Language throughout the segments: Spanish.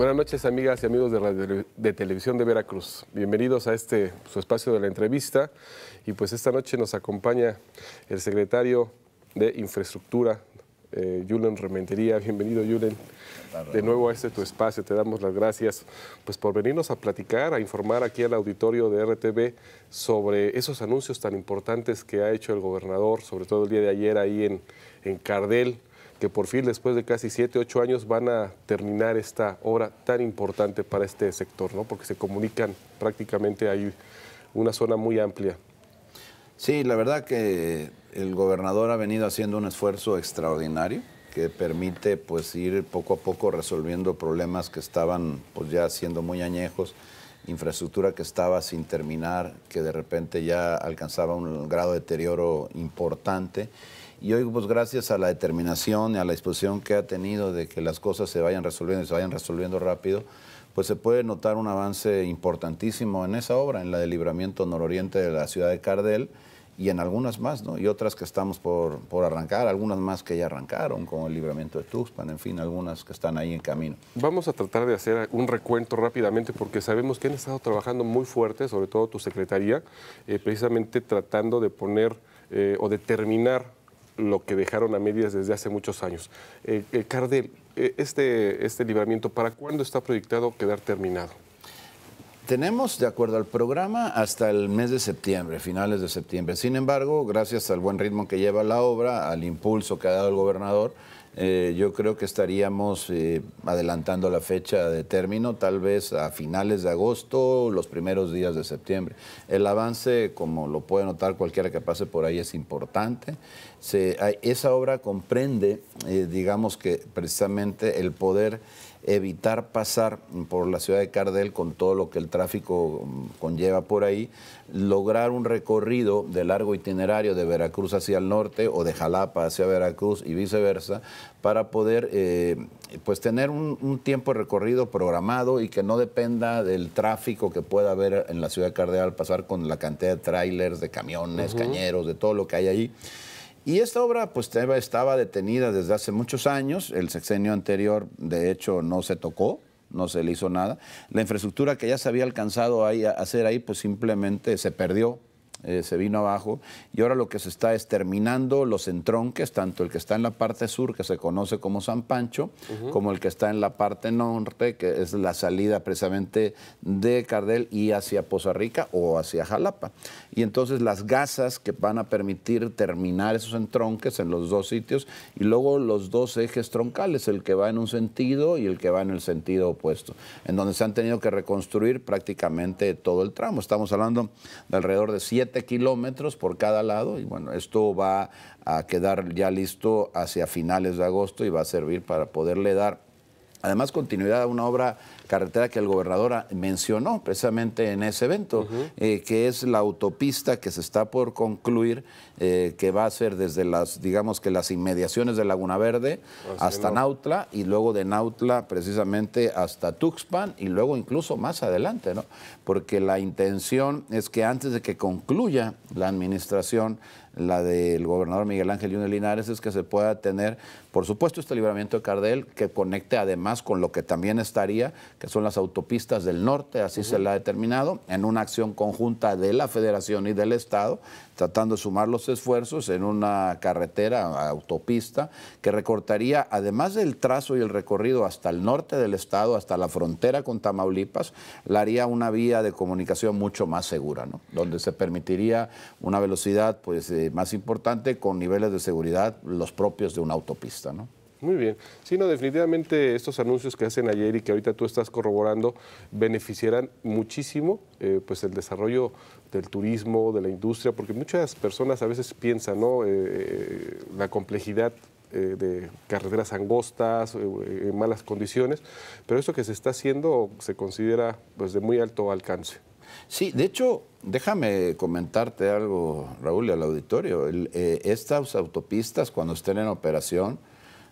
Buenas noches, amigas y amigos de, Televisión de Veracruz. Bienvenidos a este su espacio de la entrevista. Y pues esta noche nos acompaña el secretario de Infraestructura, eh, Julen Rementería. Bienvenido, Julen. De nuevo a este tu espacio. Te damos las gracias pues, por venirnos a platicar, a informar aquí al auditorio de RTV sobre esos anuncios tan importantes que ha hecho el gobernador, sobre todo el día de ayer ahí en, en Cardel que por fin después de casi siete 8 años van a terminar esta obra tan importante para este sector, ¿no? porque se comunican prácticamente hay una zona muy amplia. Sí, la verdad que el gobernador ha venido haciendo un esfuerzo extraordinario que permite pues ir poco a poco resolviendo problemas que estaban pues ya siendo muy añejos, infraestructura que estaba sin terminar, que de repente ya alcanzaba un grado de deterioro importante y hoy, pues gracias a la determinación y a la disposición que ha tenido de que las cosas se vayan resolviendo y se vayan resolviendo rápido, pues se puede notar un avance importantísimo en esa obra, en la del libramiento nororiente de la ciudad de Cardel y en algunas más, ¿no? Y otras que estamos por, arrancar, algunas más que ya arrancaron, con el libramiento de Tuxpan, en fin, algunas que están ahí en camino. Vamos a tratar de hacer un recuento rápidamente porque sabemos que han estado trabajando muy fuerte, sobre todo tu secretaría, eh, precisamente tratando de poner eh, o de terminar lo que dejaron a medias desde hace muchos años. Eh, eh, Cardel, eh, este, este libramiento, ¿para cuándo está proyectado quedar terminado? Tenemos, de acuerdo al programa, hasta el mes de septiembre, finales de septiembre. Sin embargo, gracias al buen ritmo que lleva la obra, al impulso que ha dado el gobernador, eh, yo creo que estaríamos eh, adelantando la fecha de término, tal vez a finales de agosto o los primeros días de septiembre. El avance, como lo puede notar cualquiera que pase por ahí, es importante. esa obra comprende, eh, digamos que precisamente el poder evitar pasar por la ciudad de Cardel con todo lo que el tráfico mm, conlleva por ahí, lograr un recorrido de largo itinerario de Veracruz hacia el norte o de Jalapa hacia Veracruz y viceversa, para poder eh, pues tener un, tiempo de recorrido programado y que no dependa del tráfico que pueda haber en la ciudad de Cardel pasar con la cantidad de trailers, de camiones, cañeros, de todo lo que hay ahí. Y esta obra pues estaba detenida desde hace muchos años, el sexenio anterior de hecho no se tocó, no se le hizo nada. La infraestructura que ya se había alcanzado a hacer ahí pues simplemente se perdió, eh, se vino abajo y ahora lo que se está es terminando los entronques, tanto el que está en la parte sur, que se conoce como San Pancho, como el que está en la parte norte, que es la salida precisamente de Cardel y hacia Poza Rica o hacia Jalapa. Y entonces las gasas que van a permitir terminar esos entronques en los dos sitios y luego los dos ejes troncales, el que va en un sentido y el que va en el sentido opuesto, en donde se han tenido que reconstruir prácticamente todo el tramo. Estamos hablando de alrededor de siete kilómetros por cada lado y bueno, esto va a quedar ya listo hacia finales de agosto y va a servir para poderle dar Además, continuidad a una obra carretera que el gobernador mencionó precisamente en ese evento, eh, que es la autopista que se está por concluir, eh, que va a ser desde las, digamos que las inmediaciones de Laguna Verde hasta Nautla y luego de Nautla precisamente hasta Tuxpan y luego incluso más adelante, ¿no? Porque la intención es que antes de que concluya la administración la del gobernador Miguel Ángel Luna Linares es que se pueda tener, por supuesto, este libramiento de Cardel que conecte además con lo que también estaría, que son las autopistas del norte, así se la ha determinado, en una acción conjunta de la Federación y del Estado, tratando de sumar los esfuerzos en una carretera, autopista, que recortaría, además del trazo y el recorrido hasta el norte del Estado, hasta la frontera con Tamaulipas, la haría una vía de comunicación mucho más segura, ¿no? donde se permitiría una velocidad pues, eh, más importante con niveles de seguridad los propios de una autopista. ¿no? Muy bien. Sí, no, definitivamente estos anuncios que hacen ayer y que ahorita tú estás corroborando beneficiarán muchísimo eh, pues el desarrollo del turismo, de la industria, porque muchas personas a veces piensan, ¿no? Eh, eh, la complejidad de carreteras angostas, en malas condiciones, pero eso que se está haciendo se considera pues de muy alto alcance. Sí, de hecho, déjame comentarte algo, Raúl, al auditorio. estas autopistas, cuando estén en operación,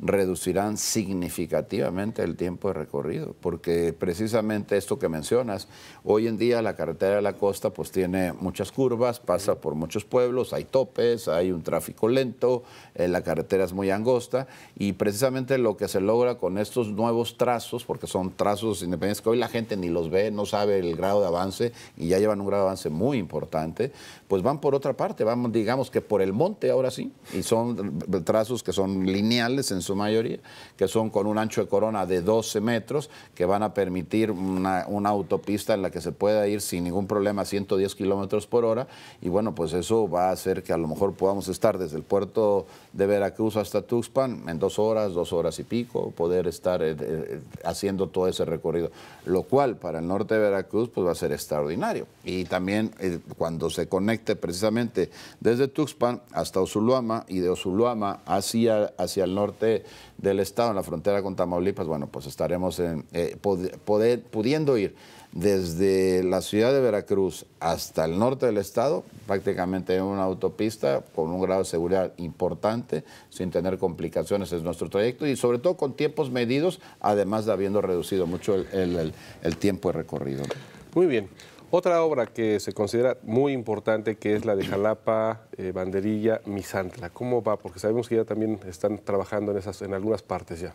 reducirán significativamente el tiempo de recorrido, porque precisamente esto que mencionas, hoy en día la carretera de la costa pues tiene muchas curvas, pasa por muchos pueblos, hay topes, hay un tráfico lento, eh, la carretera es muy angosta y precisamente lo que se logra con estos nuevos trazos, porque son trazos independientes que hoy la gente ni los ve, no sabe el grado de avance y ya llevan un grado de avance muy importante, pues van por otra parte, van digamos que por el monte ahora sí, y son trazos que son lineales en su mayoría, que son con un ancho de corona de 12 metros, que van a permitir una, autopista en la que se pueda ir sin ningún problema a 110 kilómetros por hora, y bueno, pues eso va a hacer que a lo mejor podamos estar desde el puerto de Veracruz hasta Tuxpan en dos horas, dos horas y pico, poder estar eh, eh, haciendo todo ese recorrido, lo cual para el norte de Veracruz pues va a ser extraordinario. Y también eh, cuando se conecta precisamente desde Tuxpan hasta Osuluama y de Osuluama hacia, hacia el norte del estado, en la frontera con Tamaulipas, bueno, pues estaremos eh, pudiendo ir desde la ciudad de Veracruz hasta el norte del estado, prácticamente en una autopista con un grado de seguridad importante, sin tener complicaciones, en nuestro trayecto y sobre todo con tiempos medidos, además de habiendo reducido mucho el, el tiempo de recorrido. Muy bien. Otra obra que se considera muy importante, que es la de Jalapa, eh, Banderilla, Misantla. ¿Cómo va? Porque sabemos que ya también están trabajando en, esas, en algunas partes ya.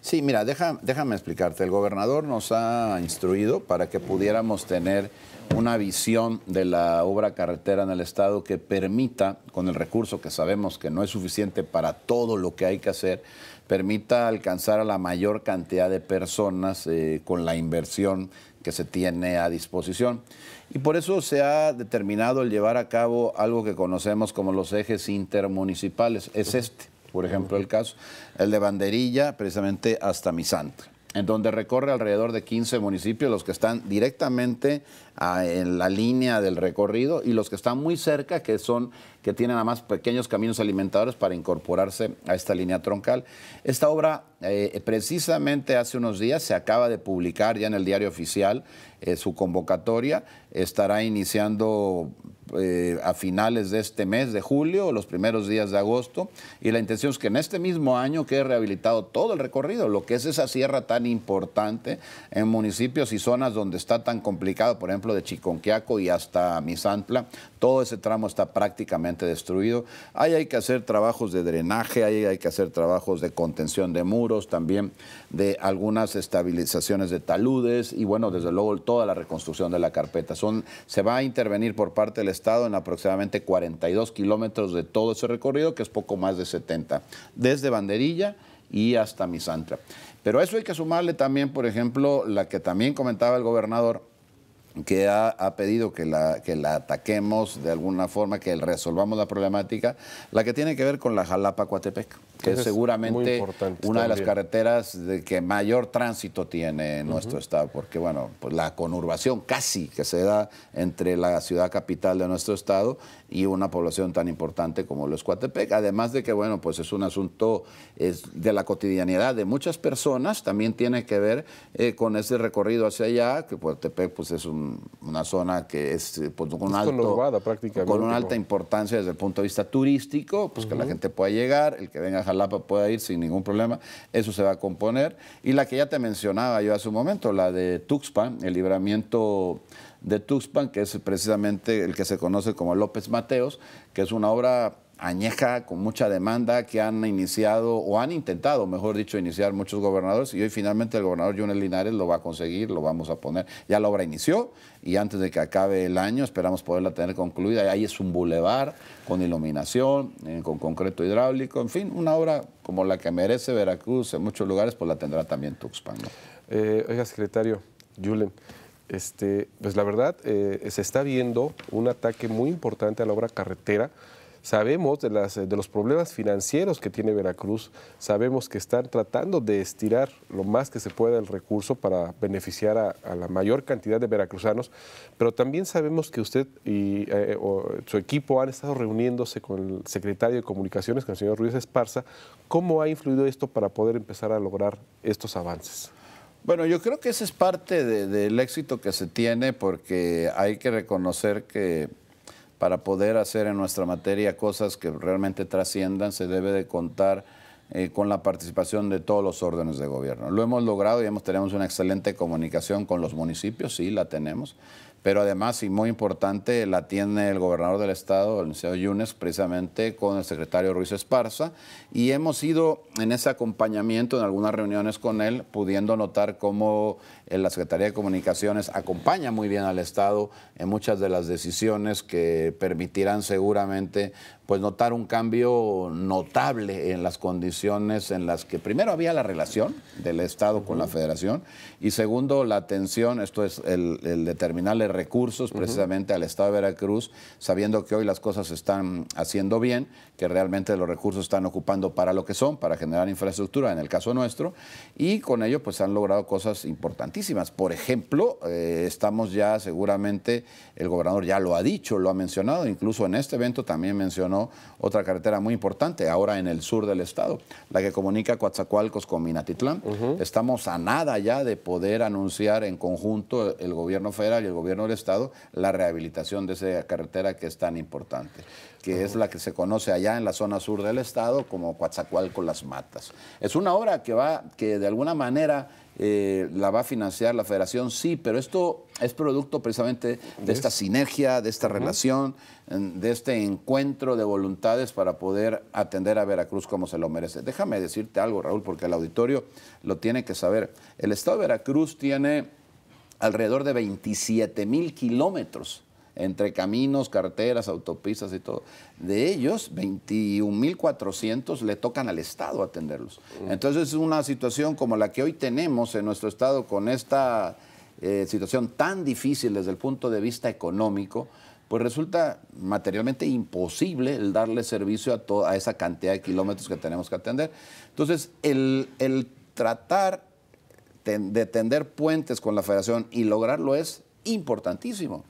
Sí, mira, déjame explicarte. El gobernador nos ha instruido para que pudiéramos tener una visión de la obra carretera en el Estado que permita, con el recurso que sabemos que no es suficiente para todo lo que hay que hacer, permita alcanzar a la mayor cantidad de personas eh, con la inversión que se tiene a disposición. Y por eso se ha determinado el llevar a cabo algo que conocemos como los ejes intermunicipales. Es este, por ejemplo, el caso, el de Banderilla, precisamente hasta Misante en donde recorre alrededor de 15 municipios, los que están directamente ah, en la línea del recorrido y los que están muy cerca, que son que tienen además pequeños caminos alimentadores para incorporarse a esta línea troncal. Esta obra eh, eh, precisamente hace unos días se acaba de publicar ya en el diario oficial eh, su convocatoria. Estará iniciando a finales de este mes de julio los primeros días de agosto. Y la intención es que en este mismo año quede rehabilitado todo el recorrido, lo que es esa sierra tan importante en municipios y zonas donde está tan complicado, por ejemplo, de Chiconquiaco y hasta Misantla. Todo ese tramo está prácticamente destruido. Ahí hay que hacer trabajos de drenaje, ahí hay que hacer trabajos de contención de muros también de algunas estabilizaciones de taludes y bueno, desde luego toda la reconstrucción de la carpeta. Son, se va a intervenir por parte del Estado en aproximadamente 42 kilómetros de todo ese recorrido, que es poco más de 70, desde Banderilla y hasta Misantra. Pero a eso hay que sumarle también, por ejemplo, la que también comentaba el gobernador, que ha, pedido que la, que la, ataquemos de alguna forma, que resolvamos la problemática, la que tiene que ver con la Jalapa-Cuatepec, que es seguramente una de las carreteras de que mayor tránsito tiene nuestro estado, porque bueno, pues la conurbación casi que se da entre la ciudad capital de nuestro estado y una población tan importante como los es Coatepec, además de que bueno, pues es un asunto es de la cotidianidad de muchas personas, también tiene que ver eh, con ese recorrido hacia allá, que Coatepec pues es un una zona que es eh, pues, con, una alta importancia desde el punto de vista turístico, pues que la gente pueda llegar, el que venga a Jalapa pueda ir sin ningún problema, eso se va a componer. Y la que ya te mencionaba yo hace un momento, la de Tuxpan, el libramiento de Tuxpan, que es precisamente el que se conoce como López Mateos, que es una obra añeja, con mucha demanda que han iniciado o han intentado, mejor dicho, iniciar muchos gobernadores y hoy finalmente el gobernador Junel Linares lo va a conseguir, lo vamos a poner. Ya la obra inició y antes de que acabe el año esperamos poderla tener concluida. Ahí es un bulevar con iluminación, eh, con concreto hidráulico, en fin, una obra como la que merece Veracruz en muchos lugares, pues la tendrá también Tuxpan. Eh, oiga, secretario, Julen. Este, pues la verdad, eh, se está viendo un ataque muy importante a la obra carretera. Sabemos de, los problemas financieros que tiene Veracruz, sabemos que están tratando de estirar lo más que se pueda el recurso para beneficiar a, la mayor cantidad de veracruzanos, pero también sabemos que usted y eh, su equipo han estado reuniéndose con el secretario de Comunicaciones, con el señor Ruiz Esparza. ¿Cómo ha influido esto para poder empezar a lograr estos avances? Bueno, yo creo que ese es parte del éxito que se tiene porque hay que reconocer que para poder hacer en nuestra materia cosas que realmente trasciendan, se debe de contar eh, con la participación de todos los órdenes de gobierno. Lo hemos logrado y hemos, tenemos una excelente comunicación con los municipios, sí, la tenemos. Pero además, y muy importante, la tiene el gobernador del estado, el señor Yunes, precisamente con el secretario Ruiz Esparza, y hemos ido en ese acompañamiento, en algunas reuniones con él, pudiendo notar cómo eh, la Secretaría de Comunicaciones acompaña muy bien al Estado en muchas de las decisiones que permitirán seguramente pues notar un cambio notable en las condiciones en las que primero había la relación del Estado con la Federación y segundo la atención, esto es el, determinarle recursos precisamente al Estado de Veracruz, sabiendo que hoy las cosas están haciendo bien, que realmente los recursos están ocupando para lo que son, para generar infraestructura en el caso nuestro y con ello pues han logrado cosas importantísimas. Por ejemplo, eh, estamos ya seguramente, el gobernador ya lo ha dicho, lo ha mencionado, incluso en este evento también mencionó otra carretera muy importante, ahora en el sur del estado, la que comunica Coatzacoalcos con Minatitlán. Estamos a nada ya de poder anunciar en conjunto el gobierno federal y el gobierno del estado la rehabilitación de esa carretera que es tan importante, que es la que se conoce allá en la zona sur del estado como Coatzacoalcos Las Matas. Es una obra que va, que de alguna manera eh, la va a financiar la federación, sí, pero esto es producto precisamente de esta sinergia, de esta relación, de este encuentro de voluntades para poder atender a Veracruz como se lo merece. Déjame decirte algo, Raúl, porque el auditorio lo tiene que saber. El Estado de Veracruz tiene alrededor de 27 mil kilómetros entre caminos, carreteras, autopistas y todo. De ellos, 21.400 le tocan al Estado atenderlos. Mm. Entonces una situación como la que hoy tenemos en nuestro Estado con esta eh, situación tan difícil desde el punto de vista económico, pues resulta materialmente imposible el darle servicio a, toda, esa cantidad de kilómetros que tenemos que atender. Entonces, el, el tratar de tender puentes con la federación y lograrlo es importantísimo.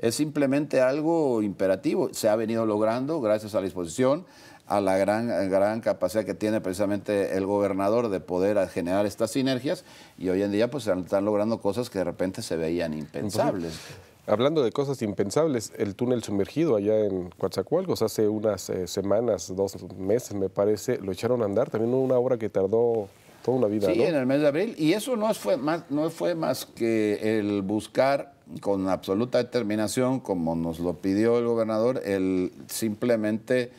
Es simplemente algo imperativo. Se ha venido logrando gracias a la disposición, a la gran, gran capacidad que tiene precisamente el gobernador de poder generar estas sinergias y hoy en día pues están logrando cosas que de repente se veían impensables. Hablando de cosas impensables, el túnel sumergido allá en Coatzacoalcos hace unas eh, semanas, dos meses me parece, lo echaron a andar, también una obra que tardó toda una vida. Sí, en el mes de abril, y eso no fue más, no fue más que el buscar con absoluta determinación, como nos lo pidió el gobernador, el simplemente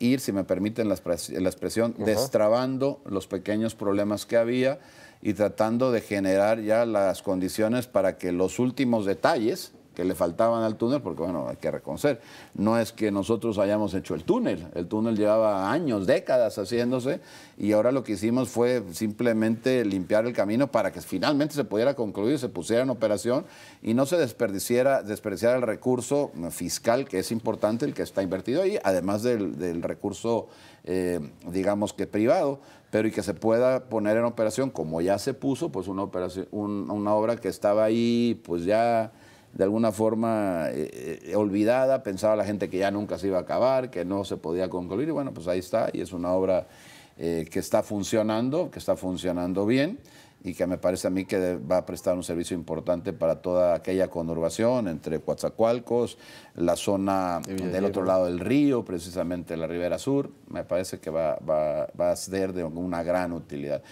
ir, si me permiten la, expresión, destrabando los pequeños problemas que había y tratando de generar ya las condiciones para que los últimos detalles que le faltaban al túnel, porque bueno, hay que reconocer, no es que nosotros hayamos hecho el túnel, el túnel llevaba años, décadas haciéndose, y ahora lo que hicimos fue simplemente limpiar el camino para que finalmente se pudiera concluir, se pusiera en operación y no se desperdiciara, desperdiciara el recurso fiscal, que es importante, el que está invertido ahí, además del, recurso, eh, digamos que privado, pero y que se pueda poner en operación, como ya se puso, pues una, operación, una obra que estaba ahí, pues ya de alguna forma eh, eh, olvidada, pensaba la gente que ya nunca se iba a acabar, que no se podía concluir, y bueno, pues ahí está, y es una obra eh, que está funcionando, que está funcionando bien y que me parece a mí que va a prestar un servicio importante para toda aquella conurbación entre Coatzacoalcos, la zona del otro lado del río, precisamente la Ribera Sur, me parece que va, va a ser de una gran utilidad.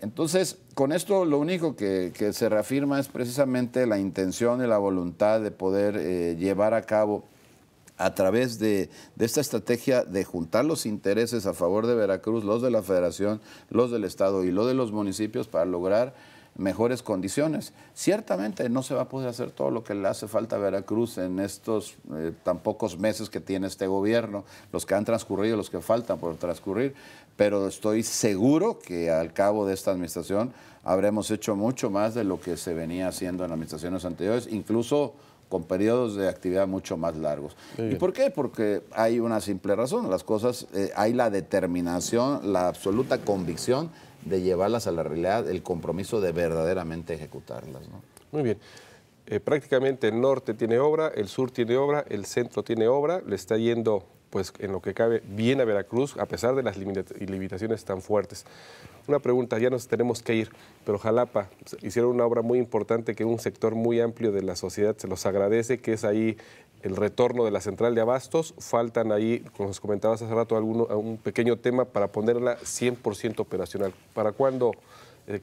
Entonces, con esto lo único que, se reafirma es precisamente la intención y la voluntad de poder eh, llevar a cabo a través de, de, esta estrategia de juntar los intereses a favor de Veracruz, los de la Federación, los del Estado y los de los municipios para lograr mejores condiciones. Ciertamente no se va a poder hacer todo lo que le hace falta a Veracruz en estos eh, tan pocos meses que tiene este gobierno, los que han transcurrido, los que faltan por transcurrir, pero estoy seguro que al cabo de esta administración habremos hecho mucho más de lo que se venía haciendo en administraciones anteriores, incluso con periodos de actividad mucho más largos. ¿Y por qué? Porque hay una simple razón, las cosas, eh, hay la determinación, la absoluta convicción de llevarlas a la realidad, el compromiso de verdaderamente ejecutarlas. Muy bien. Eh, prácticamente el norte tiene obra, el sur tiene obra, el centro tiene obra, le está yendo pues en lo que cabe bien a Veracruz, a pesar de las limitaciones tan fuertes. Una pregunta, ya nos tenemos que ir, pero Jalapa pues, hicieron una obra muy importante que un sector muy amplio de la sociedad se los agradece, que es ahí el retorno de la central de abastos. Faltan ahí, como os comentabas hace rato, alguno un pequeño tema para ponerla 100% operacional. ¿Para cuándo eh,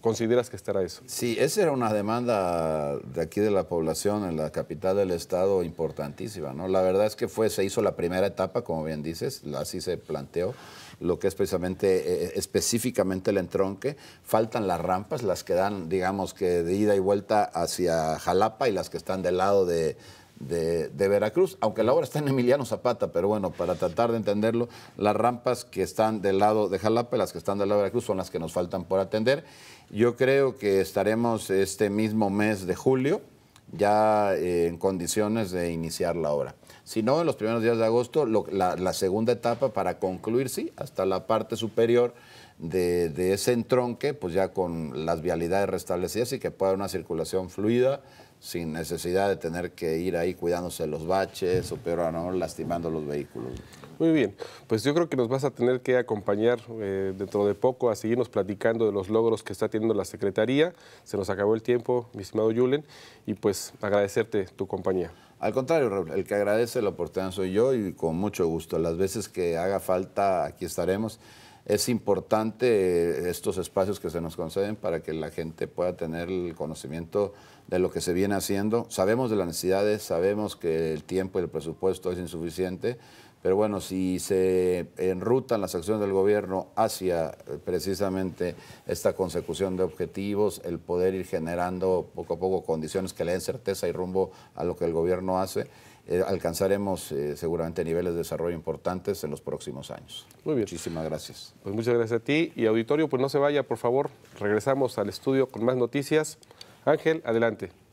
consideras que estará eso? Sí, esa era una demanda de aquí de la población en la capital del estado importantísima, ¿no? La verdad es que fue, se hizo la primera etapa, como bien dices, así se planteó lo que es precisamente eh, eh, específicamente el entronque, faltan las rampas, las que dan, digamos que de ida y vuelta hacia Jalapa y las que están del lado de, de, Veracruz, aunque la obra está en Emiliano Zapata, pero bueno, para tratar de entenderlo, las rampas que están del lado de Jalapa las que están del lado de Veracruz son las que nos faltan por atender. Yo creo que estaremos este mismo mes de julio ya eh, en condiciones de iniciar la obra. Si no, en los primeros días de agosto, la, segunda etapa para concluir, sí, hasta la parte superior de, de ese entronque, pues ya con las vialidades restablecidas y que pueda haber una circulación fluida, sin necesidad de tener que ir ahí cuidándose los baches o peor aún lastimando los vehículos. Muy bien, pues yo creo que nos vas a tener que acompañar eh, dentro de poco a seguirnos platicando de los logros que está teniendo la Secretaría. Se nos acabó el tiempo, mi estimado Julen, y pues agradecerte tu compañía. Al contrario, Raúl, el que agradece la oportunidad soy yo y con mucho gusto. Las veces que haga falta, aquí estaremos es importante eh, estos espacios que se nos conceden para que la gente pueda tener el conocimiento de lo que se viene haciendo. Sabemos de las necesidades, sabemos que el tiempo y el presupuesto es insuficiente, pero bueno, si se enrutan las acciones del gobierno hacia eh, precisamente esta consecución de objetivos, el poder ir generando poco a poco condiciones que le den certeza y rumbo a lo que el gobierno hace, eh, alcanzaremos eh, seguramente niveles de desarrollo importantes en los próximos años. Muy bien. Muchísimas gracias. Pues muchas gracias a ti y auditorio, pues no se vaya, por favor. Regresamos al estudio con más noticias. Ángel, adelante.